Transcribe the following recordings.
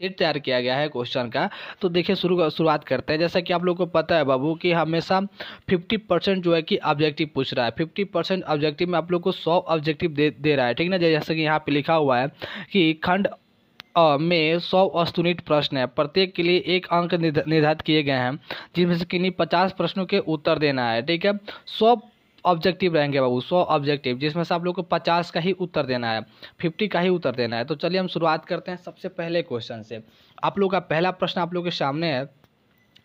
state तैयार किया गया है क्वेश्चन का तो देखिए शुरू शुरुआत करते हैं जैसा कि आप लोग को पता है बाबू कि हमेशा फिफ्टी परसेंट जो है कि ऑब्जेक्टिव पूछ रहा है फिफ्टी परसेंट ऑब्जेक्टिव में आप लोग को सौ ऑब्जेक्टिव दे दे रहा है ठीक ना जैसे कि यहाँ पे लिखा हुआ है कि खंड में सौ अस्तुनित प्रश्न है प्रत्येक के लिए एक अंक निर्धारित किए गए हैं जिनमें से किन्हीं पचास प्रश्नों के उत्तर देना है ठीक है सौ ऑब्जेक्टिव रहेंगे बाबू सौ ऑब्जेक्टिव जिसमें से आप लोग को पचास का ही उत्तर देना है फिफ्टी का ही उत्तर देना है तो चलिए हम शुरुआत करते हैं सबसे पहले क्वेश्चन से आप लोग का पहला प्रश्न आप लोग के सामने है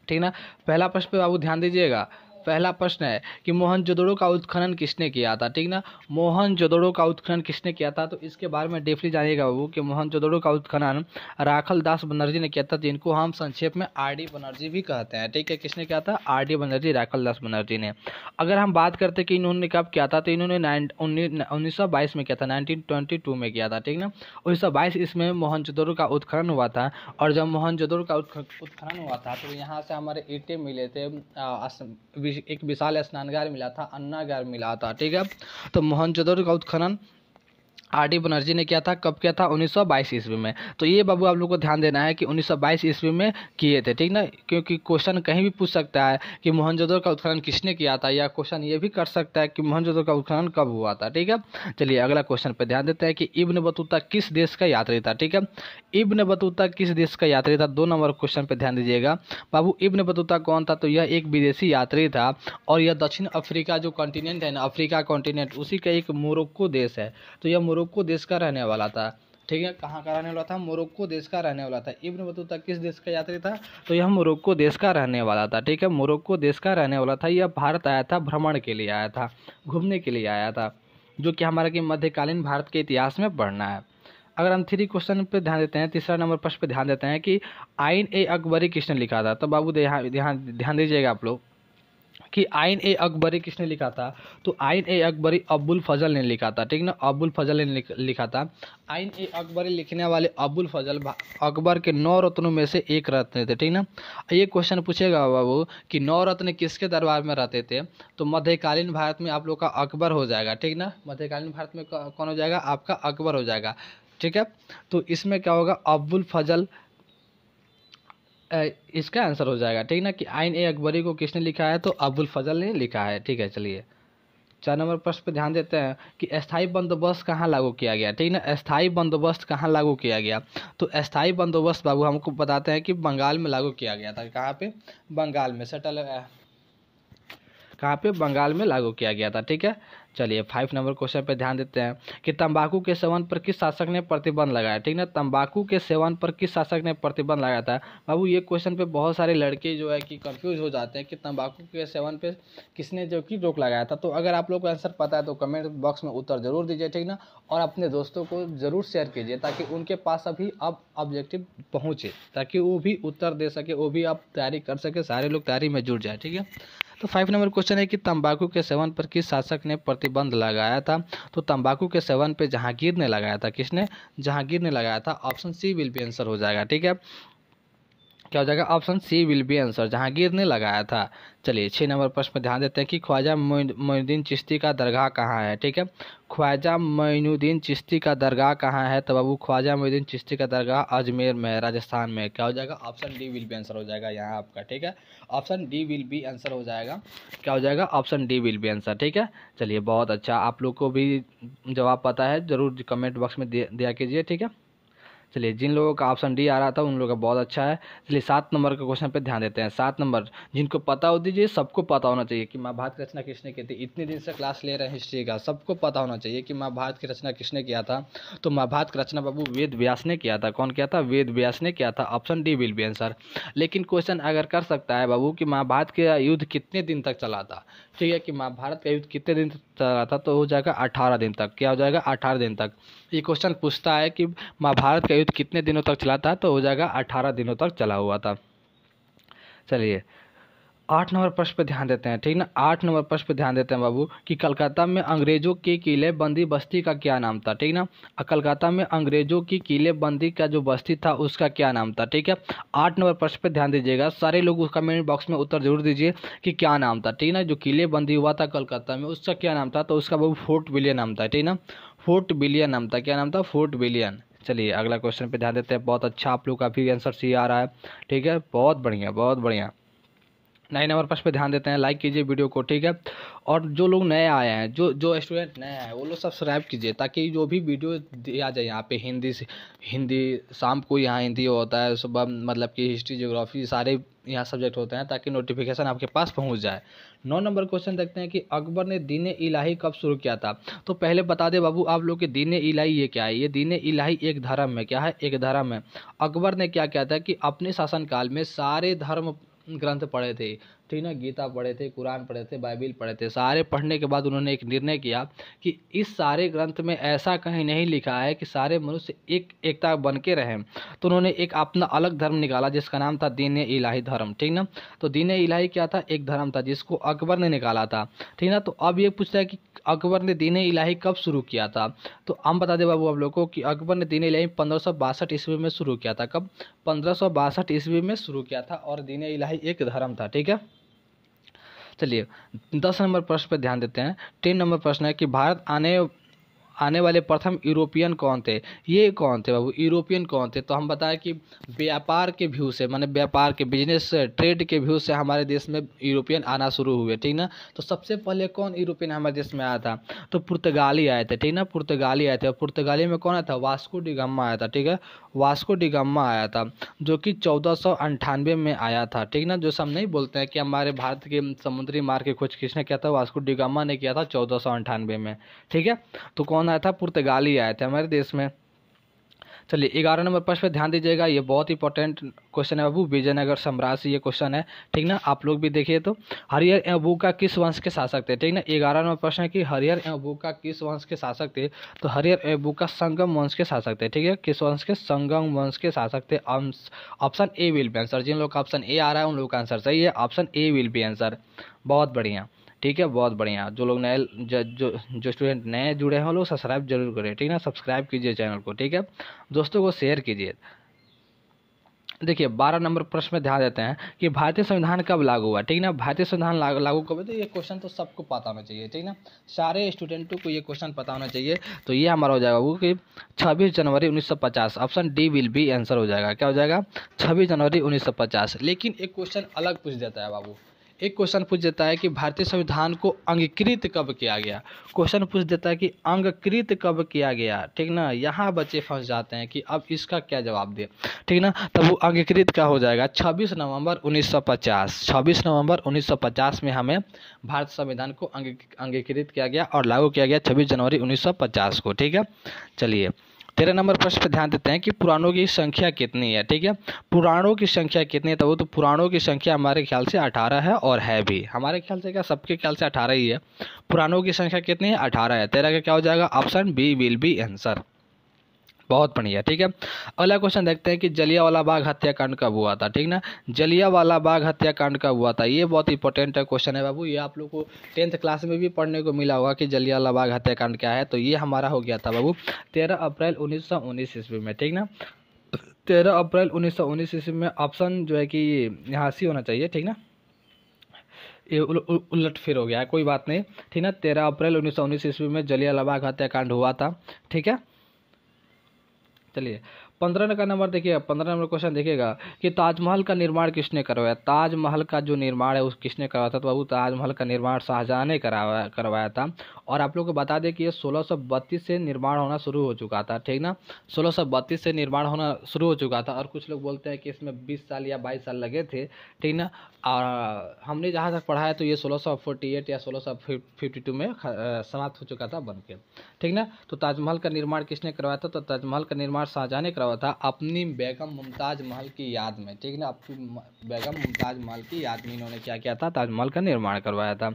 ठीक ना पहला प्रश्न पे बाबू ध्यान दीजिएगा पहला प्रश्न है कि मोहन जोदड़ो का उत्खनन किसने किया था ठीक ना मोहन जोदड़ो का उत्खनन किसने किया था तो इसके बारे में डेफली जानिएगा बाबू कि मोहन जोदड़ो का उत्खनन राखल दास बनर्जी ने किया था जिनको हम संक्षेप में आर डी बनर्जी भी कहते हैं ठीक है किसने किया था आर डी बनर्जी राखल दास बनर्जी ने अगर हम बात करते कि इन्होंने कब किया था तो इन्होंने उन्नीस सौ बाईस में किया था नाइनटीन ट्वेंटी टू में किया था ठीक ना उन्नीस सौ बाईस इसमें मोहनजोदड़ो का उत्खनन हुआ था और जब मोहन जोदड़ो का उत्खनन हुआ था तो यहाँ से हमारे ईटे मिले थे एक विशाल स्नानगार मिला था अन्नागार मिला था ठीक है तो मोहनजोदड़ो का उत्खनन आर डी बनर्जी ने किया था कब किया था 1922 ईस्वी में तो ये बाबू आप लोग को ध्यान देना है कि 1922 ईस्वी में किए थे ठीक ना क्योंकि क्वेश्चन कहीं भी पूछ सकता है कि मोहनजोदड़ो का उत्खनन किसने किया था या क्वेश्चन ये भी कर सकता है कि मोहनजोदो का उत्खनन कब हुआ था ठीक है चलिए अगला क्वेश्चन पर ध्यान देते हैं कि इब्न बतूता किस देश का यात्री था ठीक है इब्न बतूता किस देश का यात्री था दो नंबर क्वेश्चन पर ध्यान दीजिएगा बाबू इब्न बतूता कौन था तो यह एक विदेशी यात्री था और यह दक्षिण अफ्रीका जो कॉन्टिनेंट है ना अफ्रीका कॉन्टिनेंट उसी का एक मोरक्को देश है तो यह मोरक्को देश का रहने वाला था ठीक है कहाँ का रहने वाला था मोरक्को देश का रहने वाला था इब्न बतूता किस देश का यात्री था तो यह मोरक्को देश का रहने वाला था ठीक है मोरक्को देश का रहने वाला था यह भारत आया था भ्रमण के लिए आया था घूमने के लिए आया था जो कि हमारा कि मध्यकालीन भारत के इतिहास में पढ़ना है अगर हम थ्री क्वेश्चन पर ध्यान देते हैं तीसरा नंबर प्रश्न पर ध्यान देते हैं कि आइन ए अकबरी किसने लिखा था तो बाबू ध्यान ध्यान दीजिएगा आप लोग कि आइन ए अकबरी किसने लिखा था तो आइन ए अकबरी अब्बुल फजल ने लिखा था ठीक ना अब्बुल फजल ने लिखा था आइन ए अकबरी लिखने वाले अब्बुल फजल अकबर के नौ रत्नों में से एक रत्न थे ठीक ना ये क्वेश्चन पूछेगा बाबू कि नौ रत्न किसके दरबार में रहते थे तो मध्यकालीन भारत में आप लोग का अकबर हो जाएगा ठीक ना मध्यकालीन भारत में कौन हो जाएगा आपका अकबर हो जाएगा ठीक है तो इसमें क्या होगा अब्बुल फजल इसका आंसर हो जाएगा ठीक ना कि आइन ए अकबरी को किसने लिखा है तो अबुल फजल ने लिखा है ठीक है चलिए चार नंबर प्रश्न पर ध्यान देते हैं कि स्थायी बंदोबस्त कहाँ लागू किया गया ठीक है ना स्थायी बंदोबस्त कहाँ लागू किया गया तो स्थायी बंदोबस्त बाबू हमको बताते हैं कि बंगाल में लागू किया गया था कहाँ पे बंगाल में सेटल कहाँ पे बंगाल में लागू किया गया था ठीक है चलिए फाइव नंबर क्वेश्चन पे ध्यान देते हैं कि तंबाकू के सेवन पर किस शासक ने प्रतिबंध लगाया ठीक ना तंबाकू के सेवन पर किस शासक ने प्रतिबंध लगाया था बाबू ये क्वेश्चन पे बहुत सारे लड़के जो है कि कंफ्यूज हो जाते हैं कि तंबाकू के सेवन पे किसने जो कि रोक लगाया था तो अगर आप लोग को आंसर पता है तो कमेंट बॉक्स में उत्तर जरूर दीजिए ठीक ना और अपने दोस्तों को ज़रूर शेयर कीजिए ताकि उनके पास अभी अब ऑब्जेक्टिव पहुँचे ताकि वो भी उत्तर दे सके वो भी आप तैयारी कर सके सारे लोग तैयारी में जुड़ जाए ठीक है तो फाइव नंबर क्वेश्चन है कि तंबाकू के सेवन पर किस शासक ने प्रतिबंध लगाया था तो तंबाकू के सेवन पे जहांगीर ने लगाया था किसने जहांगीर ने लगाया था option C will be answer हो जाएगा ठीक है क्या हो जाएगा option C will be answer Jahangir ने लगाया था चलिए छः नंबर प्रश्न पर ध्यान देते हैं कि ख्वाजा मोइनुद्दीन चिश्ती का दरगाह कहाँ है ठीक है ख्वाजा मोइनुद्दीन चिश्ती का दरगाह कहाँ है तो बाबू ख्वाजा मोइनुद्दीन चिश्ती का दरगाह अजमेर में है राजस्थान में क्या हो जाएगा option D will be answer हो जाएगा यहाँ आपका ठीक है option D will be answer हो जाएगा क्या हो जाएगा option D will be answer ठीक है चलिए बहुत अच्छा आप लोग को भी जवाब पता है ज़रूर कमेंट बॉक्स में दिया कीजिए ठीक है चलिए जिन लोगों का ऑप्शन डी आ रहा था उन लोगों का बहुत अच्छा है इसलिए सात नंबर के क्वेश्चन पे ध्यान देते हैं सात नंबर जिनको पता हो दीजिए सबको पता होना चाहिए कि माँ भारत की रचना किसने की थी इतने दिन से क्लास ले रहे हैं हिस्ट्री का सबको पता होना चाहिए कि माँ भारत की रचना किसने किया था तो माँ भारत की रचना बाबू वेद व्यास ने किया था कौन किया था वेद व्यास ने किया था option D will be answer लेकिन क्वेश्चन अगर कर सकता है बाबू कि महाभारत का युद्ध कितने दिन तक चला था ठीक है कि महाभारत का युद्ध कितने दिन चला था तो हो जाएगा अठारह दिन तक क्या हो जाएगा अठारह दिन तक ये क्वेश्चन पूछता है कि महाभारत का युद्ध कितने दिनों तक चला था तो हो जाएगा अठारह दिनों तक चला हुआ था चलिए आठ नंबर प्रश्न पर ध्यान देते हैं ठीक ना आठ नंबर प्रश्न पर ध्यान देते हैं बाबू कि कलकत्ता में अंग्रेजों की किले बंदी बस्ती का क्या नाम था ठीक ना कलकत्ता में अंग्रेजों की किले बंदी का जो बस्ती था उसका क्या नाम था ठीक है आठ नंबर प्रश्न पर ध्यान दीजिएगा सारे लोग उस कमेंट बॉक्स में उत्तर जरूर दीजिए कि क्या नाम था ठीक ना जो किले बंदी हुआ था कलकत्ता में उसका क्या नाम था तो उसका बाबू फोर्ट विलियन नाम था ठीक ना फोर्ट विलियन नाम था क्या नाम था फोर्ट विलियन चलिए अगला क्वेश्चन पर ध्यान देते हैं बहुत अच्छा आप लोग का भी आंसर सी आ रहा है ठीक है बहुत बढ़िया बहुत बढ़िया नए नंबर फर्स्ट पे ध्यान देते हैं लाइक कीजिए वीडियो को ठीक है और जो लोग नए आए हैं जो जो स्टूडेंट नए हैं वो लोग सब्सक्राइब कीजिए ताकि जो भी वीडियो दिया जाए यहाँ पे हिंदी से हिंदी शाम को यहाँ हिंदी होता है सुबह मतलब कि हिस्ट्री जोग्राफी सारे यहाँ सब्जेक्ट होते हैं ताकि नोटिफिकेशन आपके पास पहुँच जाए नौ नंबर क्वेश्चन देखते हैं कि अकबर ने दीन इलाही कब शुरू किया था तो पहले बता दे बाबू आप लोग के दीन इलाही ये क्या है ये दीन इलाही एक धर्म है क्या है एक धर्म है अकबर ने क्या किया था कि अपने शासनकाल में सारे धर्म ग्रंथ पढ़े थे ठीक ना गीता पढ़े थे कुरान पढ़े थे बाइबिल पढ़े थे सारे पढ़ने के बाद उन्होंने एक निर्णय किया कि इस सारे ग्रंथ में ऐसा कहीं नहीं लिखा है कि सारे मनुष्य एक एकता बन के रहें तो उन्होंने एक अपना अलग धर्म निकाला जिसका नाम था दीन इलाही धर्म ठीक ना तो दीन इलाही क्या था एक धर्म था जिसको अकबर ने निकाला था ठीक ना तो अब ये पूछता है कि अकबर ने दीन इलाही कब शुरू किया था तो हम बता दें बाबू आप लोग को कि अकबर ने दीन इलाही पंद्रह ईस्वी में शुरू किया था कब पंद्रह ईस्वी में शुरू किया था और दीन इलाही ही एक धर्म था ठीक है चलिए दस नंबर प्रश्न पर ध्यान देते हैं टेन नंबर प्रश्न है कि भारत आने आने वाले प्रथम यूरोपियन कौन थे ये कौन थे बाबू यूरोपियन कौन थे तो हम बताएं कि व्यापार के व्यू से मैंने व्यापार के बिजनेस ट्रेड के व्यू से हमारे देश में यूरोपियन आना शुरू हुए ठीक ना तो सबसे पहले कौन यूरोपियन हमारे देश में आया था तो पुर्तगाली आए थे ठीक ना पुर्तगाली आए थे पुर्तगाली में कौन आया था वास्को डिगम्मा आया था ठीक है वास्को डिगम्मा आया था जो कि चौदह में आया था ठीक ना जो हम नहीं बोलते हैं कि हमारे भारत के समुद्री मार्ग की खोज किसने किया था वास्को डिगम्मा ने किया था चौदह में ठीक है तो कौन कौन आया था पुर्तगाली आया था हमारे देश में चलिए ग्यारह नंबर प्रश्न पर ध्यान दीजिएगा ये बहुत इंपॉर्टेंट क्वेश्चन है बाबू विजयनगर साम्राज्य से ये क्वेश्चन है ठीक ना आप लोग भी देखिए तो हरिहर एवं बू का किस वंश के शासक थे ठीक ना ग्यारह नंबर प्रश्न है कि हरिहर एवं बू का किस वंश के शासक थे तो हरिहर एवं बू का संगम वंश के शासक थे ठीक है किस वंश के संगम वंश के शासक थे option A will be answer जिन लोग का ऑप्शन ए आ रहा है उन लोगों का आंसर सही है option A will be answer बहुत बढ़िया ठीक है बहुत बढ़िया जो लोग नए जो जो स्टूडेंट नए जुड़े हैं वो लोग सब्सक्राइब जरूर करें ठीक है ना सब्सक्राइब कीजिए चैनल को ठीक है दोस्तों को शेयर कीजिए देखिए बारह नंबर प्रश्न में ध्यान देते हैं कि भारतीय संविधान कब लागू हुआ ठीक ना भारतीय संविधान लागू कब कब तो ये क्वेश्चन तो सबको पता होना चाहिए ठीक ना सारे स्टूडेंटों को ये क्वेश्चन पता होना चाहिए तो ये हमारा हो जाएगा वो कि छब्बीस जनवरी 1950 option D will be answer हो जाएगा क्या हो जाएगा छब्बीस जनवरी उन्नीस लेकिन एक क्वेश्चन अलग पूछ देता है बाबू एक क्वेश्चन पूछ देता है कि भारतीय संविधान को अंगीकृत कब किया गया क्वेश्चन पूछ देता है कि अंगकृत कब किया गया ठीक ना यहाँ बच्चे फंस जाते हैं कि अब इसका क्या जवाब दें ठीक ना तब वो अंगीकृत क्या हो जाएगा 26 नवंबर 1950 26 नवंबर 1950 में हमें भारत संविधान को अंगीकृत किया गया और लागू किया गया छब्बीस जनवरी उन्नीस को ठीक है चलिए तेरह नंबर प्रश्न पर ध्यान देते हैं कि पुराणों की संख्या कितनी है ठीक है पुराणों की संख्या कितनी है तो वो तो पुराणों की संख्या हमारे ख्याल से अठारह है और है भी हमारे ख्याल से क्या सबके ख्याल से अठारह ही है पुराणों की संख्या कितनी है अठारह है तेरह का क्या हो जाएगा option B will be answer बहुत बढ़िया ठीक है अगला क्वेश्चन देखते हैं कि जलियावाला बाग हत्याकांड कब हुआ था ठीक ना जलियावाला बाग हत्याकांड कब हुआ था ये बहुत इंपॉर्टेंट क्वेश्चन है बाबू ये आप लोग को टेंथ क्लास में भी पढ़ने को मिला होगा कि जलियावाला बाग हत्याकांड क्या है तो ये हमारा हो गया था बाबू तेरह अप्रैल उन्नीस सौ उन्नीस ईस्वी में ठीक ना तेरह अप्रैल उन्नीस सौ उन्नीस ईस्वी में ऑप्शन जो है कि यहाँ सी होना चाहिए ठीक ना ये उलट फिर हो गया है कोई बात नहीं ठीक ना तेरह अप्रैल उन्नीस सौ उन्नीस ईस्वी में जलियावाला बाग हत्याकांड हुआ था ठीक है ಸಿಗ್ತಲೇ पंद्रह का नंबर देखिएगा पंद्रह नंबर क्वेश्चन देखिएगा कि ताजमहल का निर्माण किसने करवाया ताजमहल का जो निर्माण है उस किसने करवाया था तो बाबू ताजमहल का निर्माण शाहजहाँ ने करवाया करवाया था और आप लोग को बता दें कि ये सोलह से निर्माण होना शुरू हो चुका था ठीक ना सोलह से निर्माण होना शुरू हो चुका था और कुछ लोग बोलते हैं कि इसमें बीस साल या बाईस साल लगे थे ठीक ना और हमने जहाँ तक पढ़ा है तो ये सोलह या सोलह में समाप्त हो चुका था बन ठीक ना तो ताजमहल का निर्माण किसने करवाया था तो ताजमहल का निर्माण शाहजहाँ ने करा हुआ था अपनी बेगम मुमताज़ महल की याद में ठीक है ना अपनी बेगम मुमताज़ महल की याद में इन्होंने क्या किया था ताजमहल का निर्माण करवाया था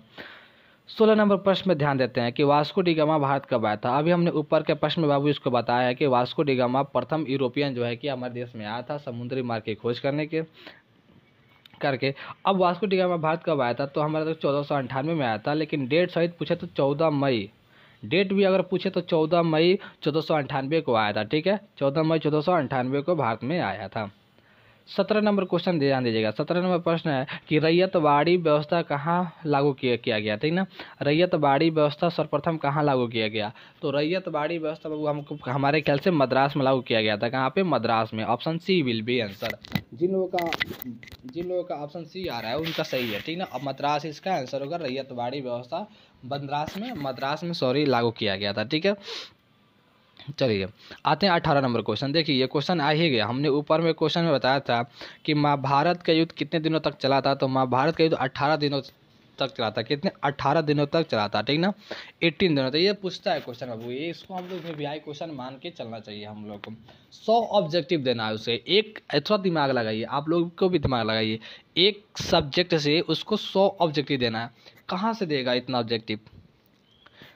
सोलह नंबर प्रश्न में ध्यान देते हैं कि वास्को डिगामा भारत कब आया था अभी हमने ऊपर के प्रश्न में बाबू इसको बताया है कि वास्को डिगामा प्रथम यूरोपियन जो है कि हमारे देश में आया था समुद्री मार्ग की खोज करने के करके अब वास्को डिगामा भारत कब आया था तो हमारा तो चौदह सौ अंठानवे में आया था लेकिन डेट सहित पूछे तो चौदह मई डेट भी अगर पूछे तो चौदह मई चौदह को आया था ठीक है चौदह मई चौदह को भारत में आया था सत्रह नंबर क्वेश्चन ध्यान दीजिएगा सत्रह नंबर प्रश्न है कि रैयतवाड़ी व्यवस्था कहाँ लागू किया किया गया ठीक ना रैयतवाड़ी व्यवस्था सर्वप्रथम कहाँ लागू किया गया तो रैयतवाड़ी व्यवस्था बाबू हमको हमारे ख्याल से मद्रास में लागू किया गया था कहाँ पे मद्रास में option C will be answer जिन लोगों का जिन लोगों का ऑप्शन सी आ रहा है उनका सही है ठीक ना अब मद्रास इसका आंसर होगा रैयतवाड़ी व्यवस्था मद्रास में मद्रास में सॉरी लागू किया गया था ठीक है चलिए आते हैं अठारह नंबर क्वेश्चन देखिए ये क्वेश्चन आ ही गया हमने ऊपर में क्वेश्चन में बताया था कि महाभारत का युद्ध कितने दिनों तक चला था तो महाभारत का युद्ध अट्ठारह दिनों तक चला था कितने अट्ठारह दिनों तक चला था ठीक ना एट्टीन दिनों तक ये पूछता है क्वेश्चन बाबू ये इसको हम लोग भी आई क्वेश्चन मान के चलना चाहिए हम लोग को सौ ऑब्जेक्टिव देना है उसे एक थोड़ा दिमाग लगाइए आप लोग को भी दिमाग लगाइए एक सब्जेक्ट से उसको सौ ऑब्जेक्टिव देना है कहाँ से देगा इतना ऑब्जेक्टिव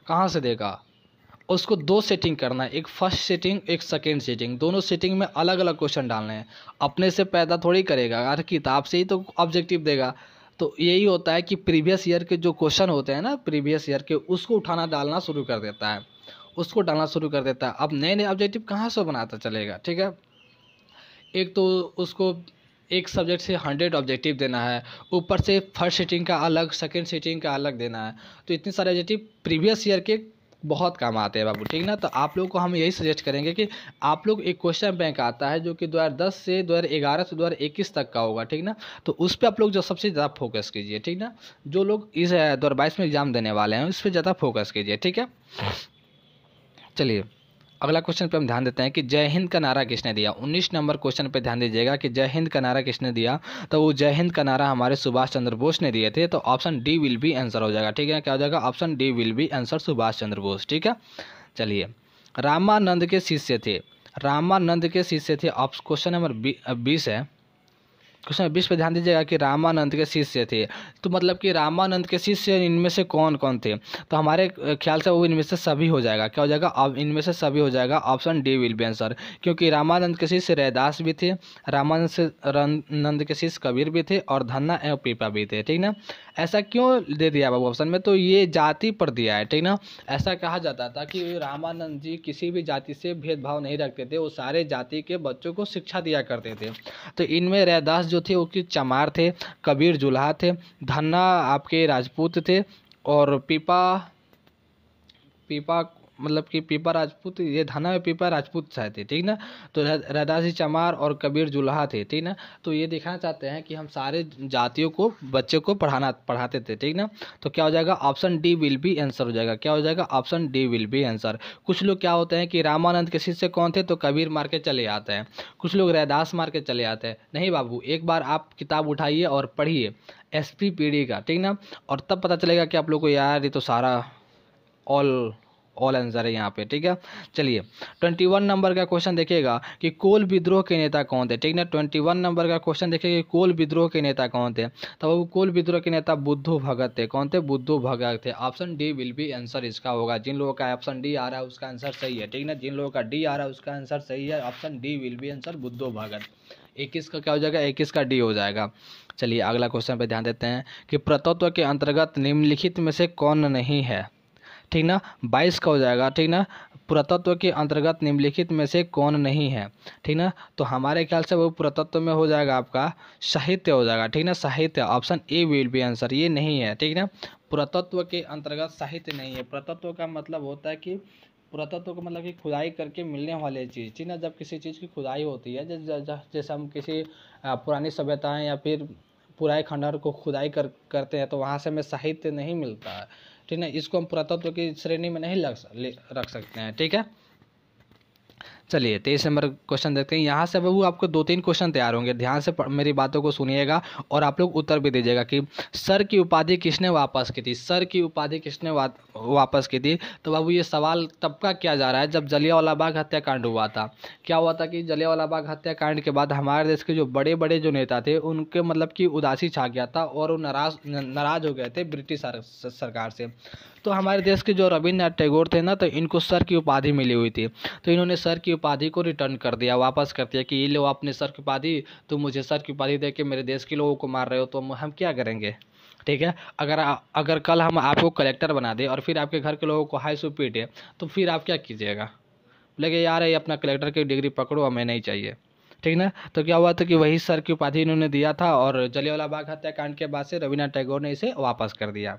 कहाँ से देगा उसको दो सेटिंग करना है एक फर्स्ट सेटिंग एक सेकेंड सेटिंग दोनों सेटिंग में अलग अलग क्वेश्चन डालने हैं अपने से पैदा थोड़ी करेगा अगर किताब से ही तो ऑब्जेक्टिव देगा तो यही होता है कि प्रीवियस ईयर के जो क्वेश्चन होते हैं ना प्रीवियस ईयर के उसको उठाना डालना शुरू कर देता है उसको डालना शुरू कर देता है अब नए नए ऑब्जेक्टिव कहाँ से बनाता चलेगा ठीक है एक तो उसको एक सब्जेक्ट से हंड्रेड ऑब्जेक्टिव देना है ऊपर से फर्स्ट सीटिंग का अलग सेकेंड सीटिंग का अलग देना है तो इतने सारे ऑब्जेक्टिव प्रीवियस ईयर के बहुत काम आते हैं बाबू ठीक ना तो आप लोग को हम यही सजेस्ट करेंगे कि आप लोग एक क्वेश्चन बैंक आता है जो कि दो दस से दो ग्यारह से दो इक्कीस तक का होगा ठीक ना तो उस पर आप लोग जो सबसे ज़्यादा फोकस कीजिए ठीक ना जो लोग इस दो में एग्ज़ाम देने वाले हैं उस पर ज़्यादा फोकस कीजिए ठीक है चलिए अगला क्वेश्चन पे हम ध्यान देते हैं कि जय हिंद का नारा किसने दिया 19 नंबर क्वेश्चन पे ध्यान दीजिएगा कि जय हिंद का नारा किसने दिया तो वो जय हिंद का नारा हमारे सुभाष चंद्र बोस ने दिए थे तो option D will be answer हो जाएगा ठीक है क्या हो जाएगा option D will be answer Subhash Chandra Bose ठीक है चलिए रामानंद के शिष्य थे रामानंद के शिष्य थे ऑप्शन क्वेश्चन नंबर बीस है क्वेश्चन बीस पर ध्यान दीजिएगा कि रामानंद के शिष्य थे तो मतलब कि रामानंद के शिष्य इनमें से कौन कौन थे तो हमारे ख्याल से वो इनमें से सभी हो जाएगा क्या हो जाएगा अब इनमें से सभी हो जाएगा option D will be answer क्योंकि रामानंद के शिष्य रैदास भी थे रामानंद से रामानंद के शिष्य कबीर भी थे और धन्ना एवं पीपा भी थे ठीक ना ऐसा क्यों दे दिया बाबू ऑप्शन में तो ये जाति पर दिया है ठीक ना ऐसा कहा जाता था कि रामानंद जी किसी भी जाति से भेदभाव नहीं रखते थे वो सारे जाति के बच्चों को शिक्षा दिया करते थे तो इनमें रैदास जो थे वो कि चमार थे कबीर जुल्हा थे धन्ना आपके राजपूत थे और पीपा पीपा मतलब कि पीपा राजपूत ये थाना में पीपा राजपूत शायद थे ठीक ना तो सिंह चमार और कबीर जुल्हा थे ठीक ना तो ये दिखाना चाहते हैं कि हम सारे जातियों को बच्चे को पढ़ाना पढ़ाते थे ठीक ना तो क्या हो जाएगा option D will be answer हो जाएगा क्या हो जाएगा option D will be answer कुछ लोग क्या होते हैं कि रामानंद के शिष्य कौन थे तो कबीर मार के चले आते हैं कुछ लोग रैदास मार के चले आते हैं नहीं बाबू एक बार आप किताब उठाइए और पढ़िए एस पी पी डी का ठीक ना और तब पता चलेगा कि आप लोग को यार ये तो सारा ऑल ऑल आंसर है यहाँ पे ठीक है चलिए ट्वेंटी वन नंबर का क्वेश्चन देखिएगा कि कोल विद्रोह के नेता कौन थे ठीक ना ट्वेंटी वन नंबर का क्वेश्चन देखिएगा कि कोल विद्रोह के नेता कौन थे तो वो कोल विद्रोह के नेता बुद्धू भगत थे कौन थे बुद्धू भगत थे option D will be answer इसका होगा जिन लोगों का ऑप्शन डी आ रहा है उसका आंसर सही है ठीक ना जिन लोगों का डी आ रहा है उसका आंसर सही है option D will be answer Budhu Bhagat इक्कीस का क्या हो जाएगा इक्कीस का डी हो जाएगा चलिए अगला क्वेश्चन पे ध्यान देते हैं कि प्रतत्व के अंतर्गत निम्नलिखित में से कौन नहीं है ठीक ना बाईस का हो जाएगा ठीक ना पुरातत्व के अंतर्गत निम्नलिखित में से कौन नहीं है ठीक ना तो हमारे ख्याल से वो पुरातत्व में हो जाएगा आपका साहित्य हो जाएगा ठीक ना साहित्य option A will be answer ये नहीं है ठीक ना पुरातत्व के अंतर्गत साहित्य नहीं है पुरातत्व का मतलब होता है कि पुरातत्व का मतलब कि खुदाई करके मिलने वाले चीज़ ठीक ना जब किसी चीज़ की खुदाई होती है जैसे हम किसी पुरानी सभ्यताएँ या फिर पुराए खंडहर को खुदाई कर करते हैं तो वहाँ से हमें साहित्य नहीं मिलता है ठीक है इसको हम पुरातत्व की श्रेणी में नहीं लग रख सकते हैं ठीक है चलिए तेईस नंबर क्वेश्चन देखते हैं यहाँ से बाबू आपको दो तीन क्वेश्चन तैयार होंगे ध्यान से मेरी बातों को सुनिएगा और आप लोग उत्तर भी दीजिएगा कि सर की उपाधि किसने वापस की थी सर की उपाधि किसने वापस की थी तो बाबू ये सवाल तब का किया जा रहा है जब जलियावाला बाग हत्याकांड हुआ था क्या हुआ था कि जलियावाला बाग हत्याकांड के बाद हमारे देश के जो बड़े बड़े जो नेता थे उनके मतलब कि उदासी छा गया था और वो नाराज नाराज हो गए थे ब्रिटिश सरकार से तो हमारे देश के जो रविन्द्रनाथ टैगोर थे ना तो इनको सर की उपाधि मिली हुई थी तो इन्होंने सर की उपाधि को रिटर्न कर दिया वापस कर दिया कि ये लो आपने सर की उपाधि तो मुझे सर की उपाधि दे के मेरे देश के लोगों को मार रहे हो तो हम क्या करेंगे ठीक है अगर अगर कल हम आपको कलेक्टर बना दें और फिर आपके घर के लोगों को हाई सो पीटे तो फिर आप क्या कीजिएगा लगे यार ये अपना कलेक्टर की डिग्री पकड़ो हमें नहीं चाहिए ठीक ना तो क्या हुआ था कि वही सर की उपाधि इन्होंने दिया था और जलियावाला बाग हत्याकांड के बाद से रविन्द्रनाथ टैगोर ने इसे वापस कर दिया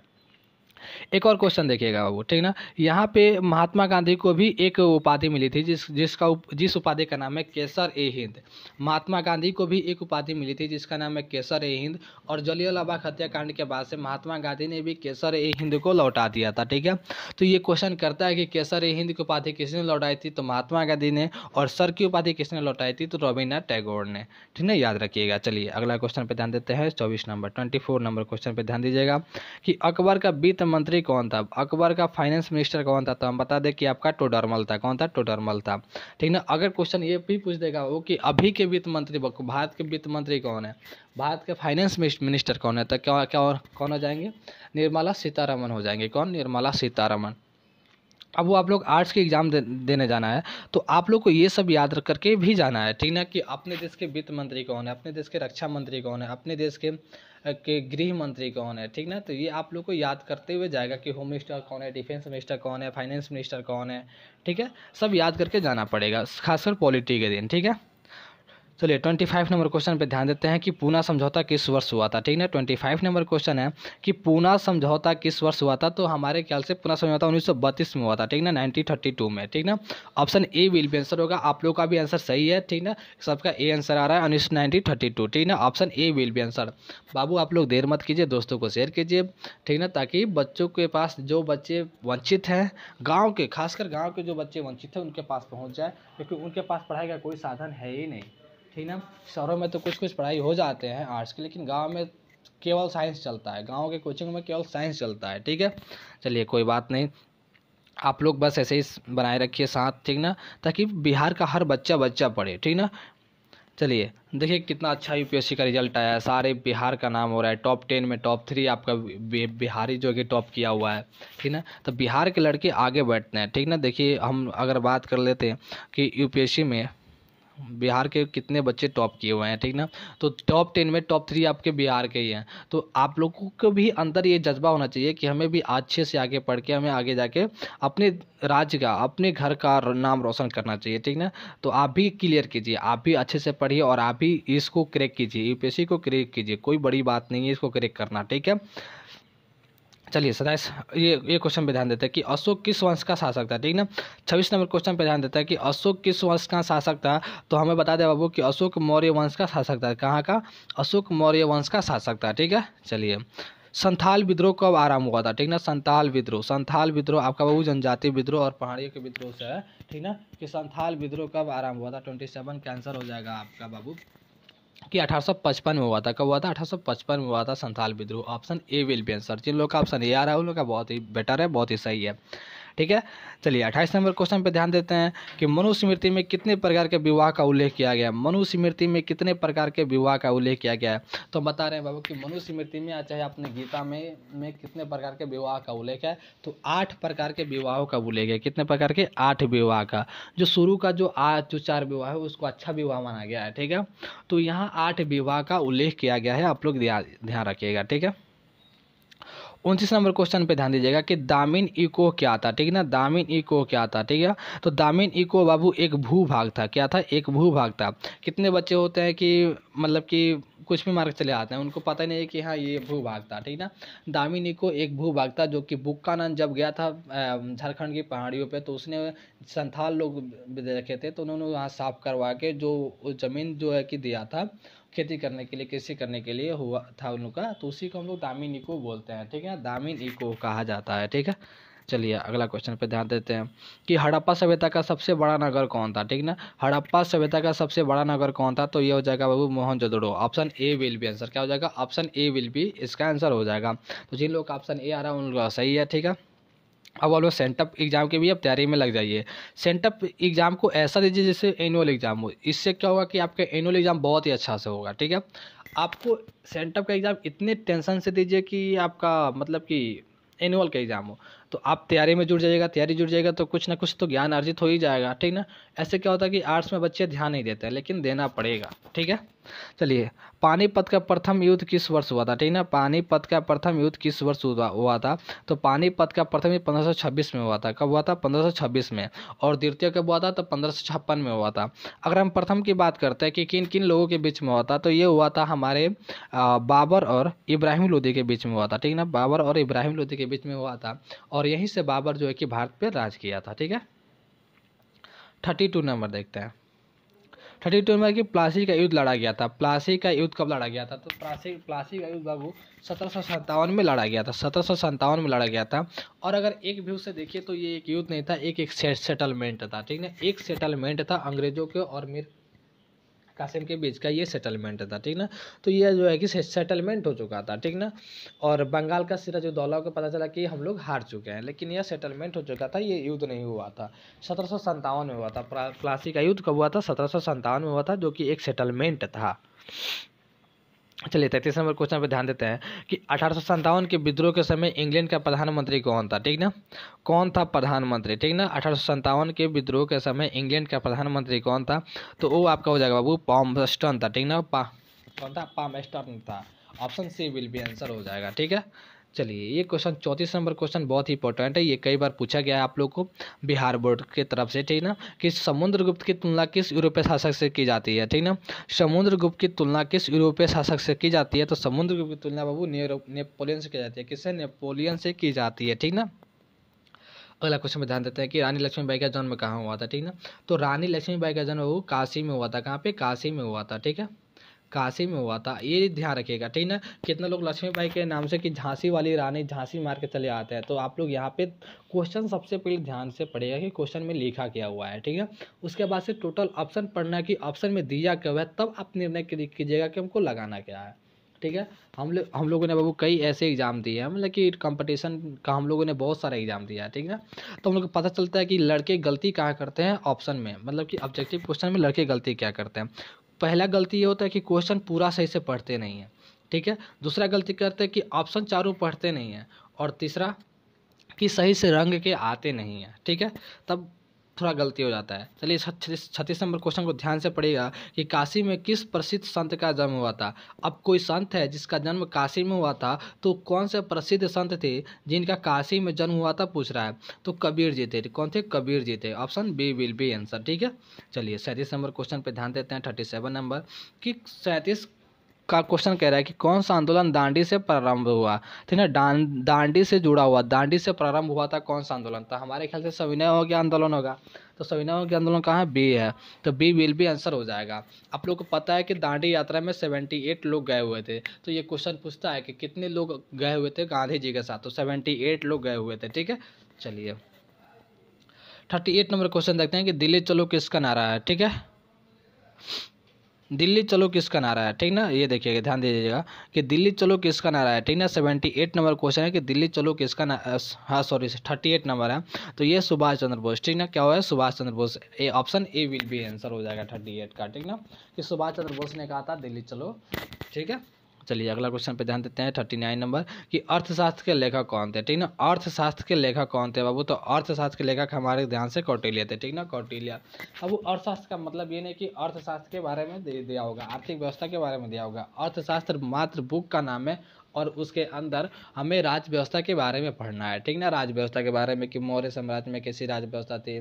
एक और क्वेश्चन देखिएगा वो ठीक ना यहाँ पे महात्मा गांधी को भी एक उपाधि मिली थी जिस जिसका उप, जिस उपाधि का नाम है केसर ए हिंद महात्मा गांधी को भी एक उपाधि मिली थी जिसका नाम है केसर ए हिंद और जलियालाबाग हत्याकांड के बाद से महात्मा गांधी ने भी केसर ए हिंद को लौटा दिया था ठीक है तो ये क्वेश्चन करता है कि केसर ए हिंद की उपाधि किसने लौटाई थी तो महात्मा गांधी ने और सर की उपाधि किसने लौटाई थी तो रविन्द्रनाथ टैगोर ने ठीक ना याद रखिएगा चलिए अगला क्वेश्चन पे ध्यान देते हैं चौबीस नंबर ट्वेंटी नंबर क्वेश्चन पर ध्यान दीजिएगा कि अकबर का वित्त मंत्री कौन था अकबर का फाइनेंस मिनिस्टर कौन था तो हम बता दें कि आपका टोडरमल था कौन था टोडरमल था ठीक ना अगर क्वेश्चन ये भी पूछ देगा वो कि अभी के वित्त मंत्री भारत के वित्त मंत्री कौन है भारत के फाइनेंस मिनिस्टर कौन है तो क्या क्या कौन हो जाएंगे निर्मला सीतारमन हो जाएंगे कौन निर्मला सीतारमन अब वो आप लोग आर्ट्स के एग्ज़ाम दे, देने जाना है तो आप लोग को ये सब याद रख करके भी जाना है ठीक ना कि अपने देश के वित्त मंत्री कौन है अपने देश के रक्षा मंत्री कौन है अपने देश के के गृह मंत्री कौन है ठीक ना तो ये आप लोग को याद करते हुए जाएगा कि होम मिनिस्टर कौन है डिफेंस मिनिस्टर कौन है फाइनेंस मिनिस्टर कौन है ठीक है सब याद करके जाना पड़ेगा खासकर पॉलिटी के दिन ठीक है चलिए ट्वेंटी फाइव नंबर क्वेश्चन पे ध्यान देते हैं कि पूना समझौता किस वर्ष हुआ था ठीक है ट्वेंटी फाइव नंबर क्वेश्चन है कि पूना समझौता किस वर्ष हुआ था तो हमारे ख्याल से पूना समझौता उन्नीस में हुआ था ठीक ना नाइनटीन थर्टी टू में ठीक ना option A will be answer होगा आप लोग का भी आंसर सही है ठीक ना सबका ए आंसर आ रहा है उन्नीस थर्टी टू ठीक ना option A will be answer बाबू आप लोग देर मत कीजिए दोस्तों को शेयर कीजिए ठीक ना ताकि बच्चों के पास जो बच्चे वंचित हैं गाँव के खासकर गाँव के जो बच्चे वंचित हैं उनके पास पहुँच जाए क्योंकि उनके पास पढ़ाई का कोई साधन है ही नहीं ठीक ना शहरों में तो कुछ कुछ पढ़ाई हो जाते हैं आर्ट्स के लेकिन गाँव में केवल साइंस चलता है गाँव के कोचिंग में केवल साइंस चलता है ठीक है चलिए कोई बात नहीं आप लोग बस ऐसे ही बनाए रखिए साथ ठीक ना ताकि बिहार का हर बच्चा बच्चा पढ़े ठीक ना चलिए देखिए कितना अच्छा यूपीएससी का रिजल्ट आया है सारे बिहार का नाम हो रहा है टॉप टेन में टॉप थ्री आपका बिहारी जो कि टॉप किया हुआ है ठीक ना तो बिहार के लड़के आगे बैठते हैं ठीक ना देखिए हम अगर बात कर लेते हैं कि यूपीएससी में बिहार के कितने बच्चे टॉप किए हुए हैं ठीक ना तो टॉप टेन में टॉप थ्री आपके बिहार के ही हैं तो आप लोगों को भी अंदर ये जज्बा होना चाहिए कि हमें भी अच्छे से आगे पढ़ के हमें आगे जाके अपने राज्य का अपने घर का नाम रोशन करना चाहिए ठीक ना तो आप भी क्लियर कीजिए आप भी अच्छे से पढ़िए और आप भी इसको क्रेक कीजिए यूपीएससी को क्रेक कीजिए कोई बड़ी बात नहीं है इसको क्रेक करना ठीक है चलिए सताइस ये ये क्वेश्चन पे ध्यान देता है कि अशोक किस वंश का शासक था ठीक ना छब्बीस नंबर क्वेश्चन पे ध्यान देता है कि अशोक किस वंश का शासक था तो हमें बता दें बाबू कि अशोक मौर्य वंश का शासक था कहाँ का अशोक मौर्य वंश का शासक था ठीक है चलिए संथाल विद्रोह कब आरंभ हुआ था ठीक ना संथाल विद्रोह संथाल विद्रोह आपका बहु जनजाति विद्रोह और पहाड़ियों के विद्रोह से है ठीक ना कि संथाल विद्रोह कब आरंभ हुआ था ट्वेंटी सेवन कैंसर हो जाएगा आपका बाबू कि 1855 में हुआ था कब हुआ था 1855 में हुआ था संथाल विद्रोह option A will be answer जिन लोग का ऑप्शन ए आ रहा है उन लोग का बहुत ही बेटर है बहुत ही सही है ठीक है चलिए अट्ठाईस नंबर क्वेश्चन पर ध्यान देते हैं कि मनुस्मृति में कितने प्रकार के विवाह का उल्लेख किया गया है मनुस्मृति में कितने प्रकार के विवाह का उल्लेख किया गया है तो बता रहे हैं बाबू कि मनुस्मृति में चाहे अपने गीता में में कितने प्रकार के विवाह का उल्लेख है तो आठ प्रकार के विवाहों का उल्लेख है कितने प्रकार के आठ विवाह का जो शुरू का जो आज जो चार विवाह है उसको अच्छा विवाह माना गया है ठीक है तो यहाँ आठ विवाह का उल्लेख किया गया है आप लोग ध्यान रखिएगा ठीक है उनतीस नंबर क्वेश्चन पे ध्यान दीजिएगा कि दामिन इको क्या था ठीक है ना दामिन इको क्या था ठीक है तो दामिन इको बाबू एक भूभाग था क्या था एक भूभाग था कितने बच्चे होते हैं कि मतलब कि कुछ भी मार्क चले आते हैं उनको पता ही नहीं है कि हाँ ये भूभाग था ठीक ना दामिन इको एक भूभाग था जो कि बुक्कानंद जब गया था झारखंड की पहाड़ियों पर तो उसने संथाल लोग रखे थे तो उन्होंने वहाँ साफ करवा के जो ज़मीन जो है कि दिया था खेती करने के लिए कृषि करने के लिए हुआ था उन लोग का तो उसी को हम लोग दामिन इको बोलते हैं ठीक है दामिन इको कहा जाता है ठीक है चलिए अगला क्वेश्चन पे ध्यान देते हैं कि हड़प्पा सभ्यता का सबसे बड़ा नगर कौन था ठीक ना हड़प्पा सभ्यता का सबसे बड़ा नगर कौन था तो ये हो जाएगा बाबू Mohenjodaro option A will be answer क्या हो जाएगा ऑप्शन ए विल भी इसका आंसर हो जाएगा तो जिन लोग का ऑप्शन ए आ रहा है उन लोग सही है ठीक है अब आप सेंटअप एग्ज़ाम के भी अब तैयारी में लग जाइए सेंटअप एग्ज़ाम को ऐसा दीजिए जैसे एनुअल एग्ज़ाम हो इससे क्या होगा कि आपका एनुअल एग्ज़ाम बहुत ही अच्छा से होगा ठीक है आपको सेंटअप का एग्ज़ाम इतने टेंशन से दीजिए कि आपका मतलब कि एनुअल का एग्ज़ाम हो तो आप तैयारी में जुड़ जाइएगा तैयारी जुड़ जाएगा तो कुछ ना कुछ तो ज्ञान अर्जित हो ही जाएगा ठीक ना ऐसे क्या होता है कि आर्ट्स में बच्चे ध्यान नहीं देते लेकिन देना पड़ेगा ठीक है चलिए पानीपत का प्रथम युद्ध किस वर्ष हुआ था ठीक ना पानीपत का प्रथम युद्ध किस वर्ष हुआ था तो पानीपत का प्रथम युद्ध पंद्रह में हुआ था कब हुआ था पंद्रह में और द्वितीय कब हुआ था तो पंद्रह में हुआ था अगर हम प्रथम की बात करते हैं कि किन किन लोगों के बीच में हुआ था तो ये हुआ था हमारे बाबर और इब्राहिम लोधी के बीच में हुआ था ठीक ना बाबर और इब्राहिम लोधी के बीच में हुआ था और यहीं से बाबर जो है कि भारत पे राज किया था ठीक है थर्टी टू नंबर देखते हैं थर्टी टू नंबर की प्लासी का युद्ध लड़ा गया था प्लासी का युद्ध कब लड़ा गया था तो प्लासी प्लासी का युद्ध बाबू सत्रह में लड़ा गया था सत्रह में लड़ा गया था और अगर एक व्यू से देखिए तो ये एक युद्ध नहीं था एक एक सेटलमेंट था ठीक है एक सेटलमेंट था अंग्रेजों के और मीर कासिम के बीच का ये सेटलमेंट था ठीक ना तो ये जो है कि सेटलमेंट हो चुका था ठीक ना और बंगाल का सिराजुद्दौला को पता चला कि हम लोग हार चुके हैं लेकिन यह सेटलमेंट हो चुका था ये युद्ध नहीं हुआ था सत्रह में हुआ था प्लासी का युद्ध कब हुआ था सत्रह में हुआ था जो कि एक सेटलमेंट था चलिए तैतीस नंबर क्वेश्चन पर ध्यान देते हैं कि अठारह के विद्रोह के समय इंग्लैंड का प्रधानमंत्री कौन था ठीक ना कौन था प्रधानमंत्री ठीक ना अठारह के विद्रोह के समय इंग्लैंड का प्रधानमंत्री कौन था तो वो आपका हो जाएगा बाबू पॉम्बस्टन था ठीक ना पा कौन था पामेस्टन था option C will be answer हो जाएगा ठीक है चलिए ये क्वेश्चन चौंतीस नंबर क्वेश्चन बहुत ही इंपॉर्टेंट है ये कई बार पूछा गया है आप लोग को बिहार बोर्ड के तरफ से ठीक ना कि समुद्रगुप्त की तुलना किस यूरोपीय शासक से की जाती है ठीक ना समुद्रगुप्त की तुलना किस यूरोपीय शासक से की जाती है तो समुद्रगुप्त की तुलना बाबू नेपोलियन से की जाती है किससे नेपोलियन से की जाती है ठीक ना अगला क्वेश्चन में ध्यान देते हैं कि रानी लक्ष्मीबाई का जन्म कहाँ हुआ था ठीक ना तो रानी लक्ष्मीबाई का जन्म वो काशी में हुआ था कहाँ पे काशी में हुआ था ठीक है काशी में हुआ था ये ध्यान रखिएगा ठीक ना कितने लोग लक्ष्मी बाई के नाम से कि झांसी वाली रानी झांसी मार के चले आते हैं तो आप लोग यहाँ पे क्वेश्चन सबसे पहले ध्यान से पढ़ेगा कि क्वेश्चन में लिखा क्या हुआ है ठीक है उसके बाद से टोटल ऑप्शन पढ़ना है कि ऑप्शन में दिया क्या हुआ है तब आप निर्णय कीजिएगा कि हमको लगाना क्या है ठीक है हम लोग हम लोगों ने बाबू कई ऐसे एग्ज़ाम दिए हैं मतलब कि कंपटीशन का हम लोगों ने बहुत सारा एग्ज़ाम दिया है ठीक है तो हम लोग को पता चलता है कि लड़के गलती कहाँ करते हैं ऑप्शन में मतलब कि ऑब्जेक्टिव क्वेश्चन में लड़के गलती क्या करते हैं पहला गलती ये होता है कि क्वेश्चन पूरा सही से पढ़ते नहीं हैं ठीक है दूसरा गलती करते हैं कि ऑप्शन चारों पढ़ते नहीं हैं और तीसरा कि सही से रंग के आते नहीं हैं ठीक है तब थोड़ा गलती हो जाता है चलिए छत्तीस नंबर क्वेश्चन को ध्यान से पढ़िएगा कि काशी में किस प्रसिद्ध संत का जन्म हुआ था अब कोई संत है जिसका जन्म काशी में हुआ था तो कौन से प्रसिद्ध संत थे जिनका काशी में जन्म हुआ था पूछ रहा है तो कबीर जी थे कौन थे कबीर जी थे option B will be answer ठीक है चलिए सैंतीस नंबर क्वेश्चन पर ध्यान देते हैं थर्टी सेवन नंबर कि सैंतीस का क्वेश्चन कह रहा है कि कौन सा आंदोलन दांडी से प्रारंभ हुआ ठीक है दांडी से जुड़ा हुआ दांडी से प्रारंभ हुआ था कौन सा आंदोलन था तो हमारे ख्याल से सविनय हो गया आंदोलन होगा तो सविनय गया आंदोलन कहाँ है बी है तो बी विल भी आंसर हो जाएगा आप लोग को पता है कि दांडी यात्रा में सेवेंटी एट लोग गए हुए थे तो ये क्वेश्चन पूछता है कि कितने लोग गए हुए थे गांधी जी के साथ तो सेवेंटी एट लोग गए हुए थे ठीक है चलिए थर्टी एट नंबर क्वेश्चन देखते हैं कि दिल्ली चलो किसका नारा है ठीक है दिल्ली चलो किसका नारा है ठीक ना ये देखिएगा ध्यान दीजिएगा कि दिल्ली चलो किसका नारा है ठीक ना सेवेंटी एट नंबर क्वेश्चन है कि दिल्ली चलो किसका ना हाँ सॉरी थर्टी एट नंबर है तो ये सुभाष चंद्र बोस ठीक ना क्या हुआ है Subhash Chandra Bose A option A will be answer हो जाएगा थर्टी एट का ठीक ना कि सुभाष चंद्र बोस ने कहा था दिल्ली चलो ठीक है चलिए अगला क्वेश्चन पे ध्यान देते हैं थर्टी नाइन नंबर कि अर्थशास्त्र के लेखक कौन थे ठीक ना अर्थशास्त्र के लेखक कौन थे बाबू तो अर्थशास्त्र के लेखक हमारे ध्यान से कौटिल्या थे ठीक ना कौटिल्या अब अर्थशास्त्र का मतलब ये नहीं कि अर्थशास्त्र के बारे में दे दिया होगा आर्थिक व्यवस्था के बारे में दिया होगा अर्थशास्त्र मात्र बुक का नाम है और उसके अंदर हमें राज्य व्यवस्था के बारे में पढ़ना है ठीक ना राज्य व्यवस्था के बारे में कि मौर्य साम्राज्य में कैसी राज्य व्यवस्था थी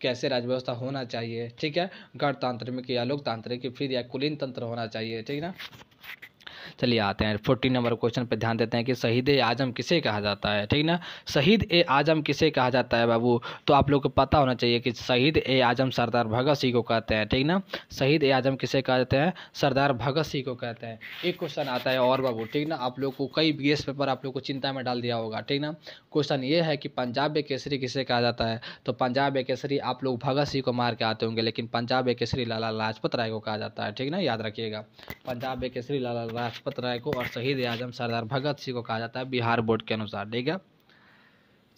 कैसे राज्य व्यवस्था होना चाहिए ठीक है गणतांत्रिक या लोकतांत्रिक फिर या कुलीन तंत्र होना चाहिए ठीक ना चलिए आते हैं फोर्टीन नंबर क्वेश्चन पर ध्यान देते हैं कि शहीद ए आजम किसे कहा जाता है ठीक ना शहीद ए आजम किसे कहा जाता है बाबू तो आप लोग को पता होना चाहिए कि शहीद ए आजम सरदार भगत सिंह को कहते हैं ठीक ना शहीद ए आजम किसे कहा जाते हैं सरदार भगत सिंह को कहते हैं एक क्वेश्चन आता है और बाबू ठीक ना आप लोग को कई बी पेपर आप लोग को चिंता में डाल दिया होगा ठीक ना क्वेश्चन ये है कि पंजाब ए केसरी किसे कहा जाता है तो पंजाब ए केसरी आप लोग भगत सिंह को मार के आते होंगे लेकिन पंजाब ए केसरी लाला लाजपत राय को कहा जाता है ठीक ना याद रखिएगा पंजाब ए केसरी लाला लाजपत राय को और शहीद आजम सरदार भगत सिंह को कहा जाता है बिहार बोर्ड के अनुसार ठीक है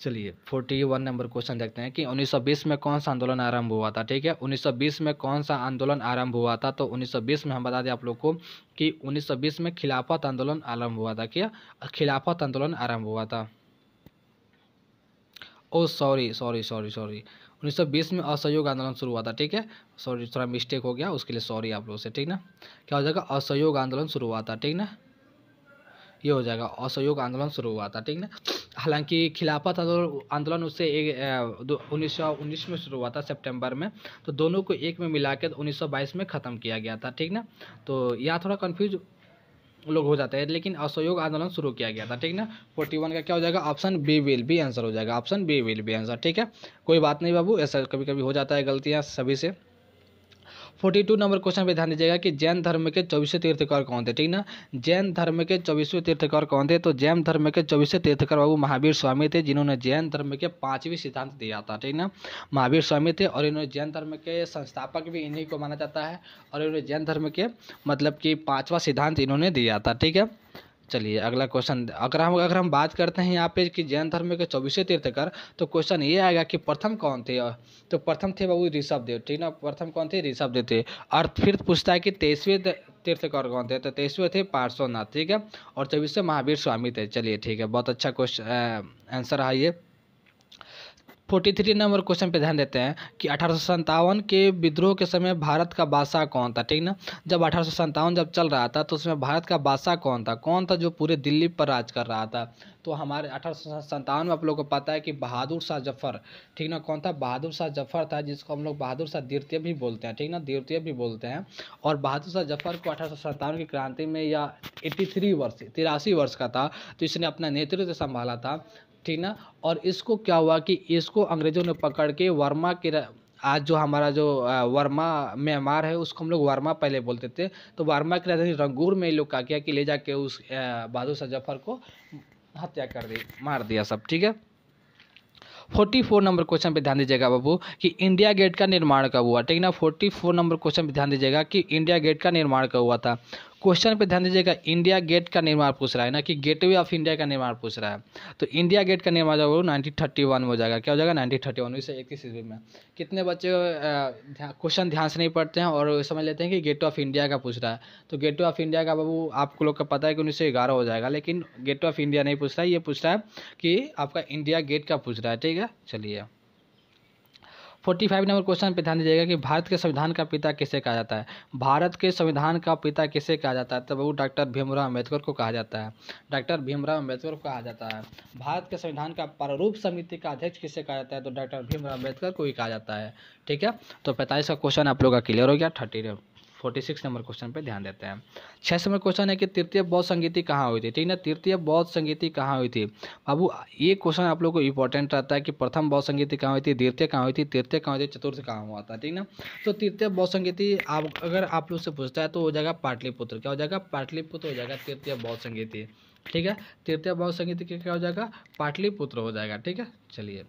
चलिए फोर्टी वन नंबर क्वेश्चन देखते हैं कि 1920 में कौन सा आंदोलन आरंभ हुआ था ठीक है 1920 में कौन सा आंदोलन आरंभ हुआ था तो 1920 में हम बता दें आप लोग को कि 1920 में खिलाफत आंदोलन आरंभ हुआ था क्या खिलाफत आंदोलन आरंभ हुआ था oh sorry sorry sorry sorry 1920 में असहयोग आंदोलन शुरू हुआ था ठीक है सॉरी थोड़ा मिस्टेक हो गया उसके लिए सॉरी आप लोगों से ठीक ना क्या हो जाएगा असहयोग आंदोलन शुरू हुआ था ठीक ना ये हो जाएगा असहयोग आंदोलन शुरू हुआ था ठीक ना हालांकि खिलाफत आंदोलन उससे एक उन्नीस सौ उन्नीस में शुरू हुआ था सितंबर में तो दोनों को एक में मिलाकर 1922 में ख़त्म किया गया था ठीक ना तो यहाँ थोड़ा कन्फ्यूज लोग हो जाते हैं लेकिन असहयोग आंदोलन शुरू किया गया था ठीक ना फोर्टी वन का क्या हो जाएगा option B will be answer हो जाएगा option B will be answer ठीक है कोई बात नहीं बाबू ऐसा कभी कभी हो जाता है गलतियाँ सभी से फोर्टी टू नंबर क्वेश्चन पे ध्यान दीजिएगा कि जैन धर्म के चौबीसवें तीर्थकर कौन थे ठीक ना जैन धर्म के चौबीसवें तीर्थकर कौन थे तो जैन धर्म के चौबीसवें तीर्थकर बाबू महावीर स्वामी थे जिन्होंने जैन धर्म के पांचवी सिद्धांत दिया था ठीक ना महावीर स्वामी थे और इन्होंने जैन धर्म के संस्थापक भी इन्हीं को माना जाता है और इन्होंने जैन धर्म के मतलब कि पाँचवा सिद्धांत इन्होंने दिया था ठीक है चलिए अगला क्वेश्चन अगर हम अगर हम बात करते हैं यहाँ पे कि जैन धर्म के चौबीसवें तीर्थकर तो क्वेश्चन ये आएगा कि प्रथम कौन थे तो प्रथम थे बाबू ऋषभदेव ठीक ना प्रथम कौन थे ऋषभ देव थे और फिर पूछता है कि तेईसवें तीर्थकर कौन थे तो तेईसवें थे पार्श्वनाथ ठीक है और चौबीसवें महावीर स्वामी थे चलिए ठीक है बहुत अच्छा क्वेश्चन आंसर है ये फोर्टी थ्री नंबर क्वेश्चन पे ध्यान देते हैं कि अठारह के विद्रोह के समय भारत का बादशाह कौन था ठीक ना जब अठारह जब चल रहा था तो उसमें भारत का बादशाह कौन था कौन था जो पूरे दिल्ली पर राज कर रहा था तो हमारे अठारह में आप लोग को पता है कि बहादुर शाह जफर ठीक ना कौन था बहादुर शाह जफर था जिसको हम लोग बहादुर शाह द्वितीय भी बोलते हैं ठीक ना द्वितीय भी बोलते हैं और बहादुर शाह जफर को अठारह की क्रांति में या एट्टी वर्ष तिरासी वर्ष का था तो इसने अपना नेतृत्व संभाला था ठीक ना और इसको क्या हुआ कि इसको अंग्रेज़ों ने पकड़ के वर्मा के आज जो हमारा जो वर्मा म्यांमार है उसको हम लोग वर्मा पहले बोलते थे तो वर्मा की राजधानी रंगूर में लोग का किया कि ले जाके उस बहादुर शाह जफर को हत्या कर दी मार दिया सब ठीक है फोर्टी फोर नंबर क्वेश्चन पे ध्यान दीजिएगा बाबू कि इंडिया गेट का निर्माण कब हुआ ठीक ना फोर्टी फोर नंबर क्वेश्चन पे ध्यान दीजिएगा कि इंडिया गेट का निर्माण कब हुआ था क्वेश्चन पे ध्यान दीजिएगा इंडिया गेट का निर्माण पूछ रहा है ना कि गेटवे ऑफ इंडिया का निर्माण पूछ रहा है तो इंडिया गेट का निर्माण जो नाइनटीन थर्टी वन हो जाएगा क्या हो जाएगा नाइनटीन थर्टी वन सौ इक्कीस ईस्वी में कितने बच्चे क्वेश्चन ध्यान से नहीं पढ़ते हैं और समझ लेते हैं कि गेट ऑफ इंडिया का पूछ रहा है तो गेट ऑफ इंडिया का बाबू आप लोग का पता है कि उन्नीस हो जाएगा लेकिन गेट ऑफ इंडिया नहीं पूछ रहा है ये पूछ रहा है कि आपका इंडिया गेट का पूछ रहा है ठीक है चलिए फोर्टी फाइव नंबर क्वेश्चन पे ध्यान दीजिएगा कि भारत के संविधान का पिता किसे कहा जाता है भारत के संविधान का पिता किसे कहा जाता है तब वो डॉक्टर भीमराव अम्बेडकर को कहा जाता है डॉक्टर भीमराव अम्बेडकर को कहा जाता है भारत के संविधान का प्रारूप समिति का अध्यक्ष किसे कहा जाता है तो डॉक्टर भीमराव अम्बेडकर को ही कहा जाता है ठीक है तो पैंतालीस का क्वेश्चन आप लोग का क्लियर हो गया thirty forty six number question पे ध्यान देते हैं छः नंबर क्वेश्चन है कि तृतीय बौद्ध संगीति कहाँ हुई थी ठीक ना तृतीय बौद्ध संगीति कहाँ हुई थी बाबू ये क्वेश्चन आप लोग को इंपॉर्टेंट रहता है कि प्रथम बौद्ध संगीति कहाँ हुई थी द्वितीय कहाँ हुई थी तृतीय कहाँ हुई थी चतुर्थ कहाँ हुआ था ठीक ना तो तृतीय बौद्ध संगीति आप अगर आप लोग से पूछता है तो हो जाएगा पाटलिपुत्र क्या हो जाएगा पाटलिपुत्र हो जाएगा तृतीय बौद्ध संगीति ठीक है तृतीय बौद्ध संगीति क्या हो जाएगा पाटलिपुत्र हो जाएगा ठीक है चलिए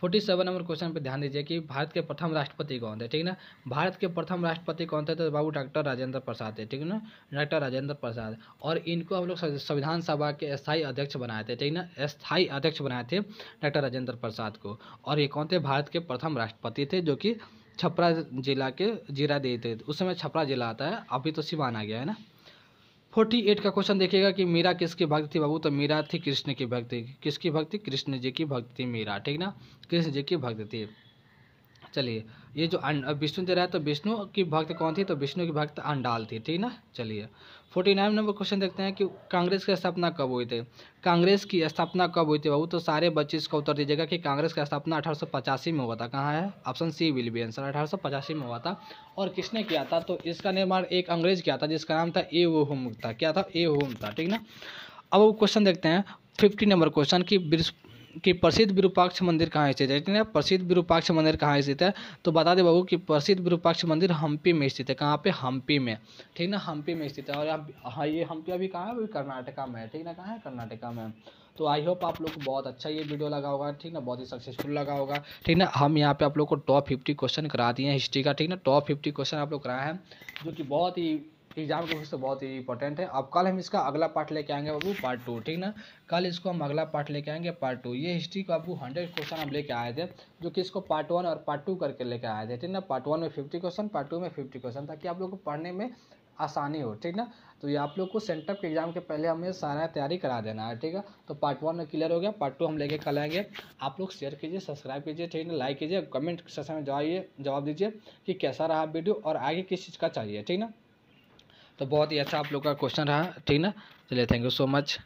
फोर्टी सेवन नंबर क्वेश्चन पर ध्यान दीजिए कि भारत के प्रथम राष्ट्रपति कौन थे ठीक ना भारत के प्रथम राष्ट्रपति कौन थे तो बाबू डॉक्टर राजेंद्र प्रसाद थे ठीक ना डॉक्टर राजेंद्र प्रसाद और इनको हम लोग संविधान सभा के स्थायी अध्यक्ष बनाए थे ठीक ना स्थायी अध्यक्ष बनाए थे डॉक्टर राजेंद्र प्रसाद को और ये कौन थे भारत के प्रथम राष्ट्रपति थे जो कि छपरा जिला के जीरा देते थे उस समय छपरा जिला आता है अभी तो सिवान आ गया है ना फोर्टी एट का क्वेश्चन देखिएगा कि मीरा किसकी भक्ति थी बाबू तो मीरा थी कृष्ण की भक्ति किसकी भक्ति कृष्ण जी की भक्ति थी मीरा ठीक ना कृष्ण जी की भक्ति थी चलिए ये जो विष्णु दे रहा है तो विष्णु की भक्त कौन थी तो विष्णु की भक्त अंडाल थी ठीक ना चलिए फोर्टी नाइन नंबर क्वेश्चन देखते हैं कि कांग्रेस की स्थापना कब हुई थी कांग्रेस की स्थापना कब हुई थी बाबू तो सारे बच्चे इसका उत्तर दीजिएगा कि कांग्रेस का स्थापना अठारह में हुआ था कहाँ है option C will be answer अठारह में हुआ था और किसने किया था तो इसका निर्माण एक अंग्रेज किया था जिसका नाम था ए वो होम था क्या था ए होम था ठीक ना अब वो क्वेश्चन देखते हैं फिफ्टी नंबर क्वेश्चन कि कि प्रसिद्ध विरूपाक्ष मंदिर कहाँ स्थित है प्रसिद्ध विरूपाक्ष मंदिर कहाँ स्थित है तो बता दे बाबू कि प्रसिद्ध विरूपाक्ष मंदिर हम्पी में स्थित है कहाँ पे हम्पी में ठीक ना हम्पी में स्थित है और हाँ ये हम्पी अभी कहाँ है अभी कर्नाटका में है ठीक ना कहाँ है कर्नाटका में तो आई होप आप लोग को बहुत अच्छा ये वीडियो लगा होगा ठीक ना बहुत ही सक्सेसफुल लगा होगा ठीक ना हम यहाँ पे आप लोग को टॉप फिफ्टी क्वेश्चन करा दिए हैं हिस्ट्री का ठीक ना टॉप फिफ्टी क्वेश्चन आप लोग कराए हैं जो कि बहुत ही एग्जाम के उससे तो बहुत ही इंपॉर्टेंट है अब कल हम इसका अगला पार्ट लेके आएंगे बाबू पार्ट टू ठीक ना कल इसको हम अगला पार्ट लेके आएंगे पार्ट टू ये हिस्ट्री का बाबू हंड्रेड क्वेश्चन हम लेके आए थे जो कि इसको पार्ट वन और पार्ट टू करके लेके आए थे ठीक ना पार्ट वन में फिफ्टी क्वेश्चन पार्ट टू में फिफ्टी क्वेश्चन ताकि आप लोग को पढ़ने में आसानी हो ठीक ना तो ये आप लोग को सेंटअप के एग्जाम के पहले हमें सारा तैयारी करा देना है ठीक है तो पार्ट वन में क्लियर हो गया पार्ट टू हम लेके कल आएंगे आप लोग शेयर कीजिए सब्सक्राइब कीजिए ठीक ना लाइक कीजिए कमेंट सेक्शन में जवाइए जवाब दीजिए कि कैसा रहा वीडियो और आगे किस चीज़ का चाहिए ठीक ना तो बहुत ही अच्छा आप लोग का क्वेश्चन रहा ठीक ना चलिए थैंक यू सो मच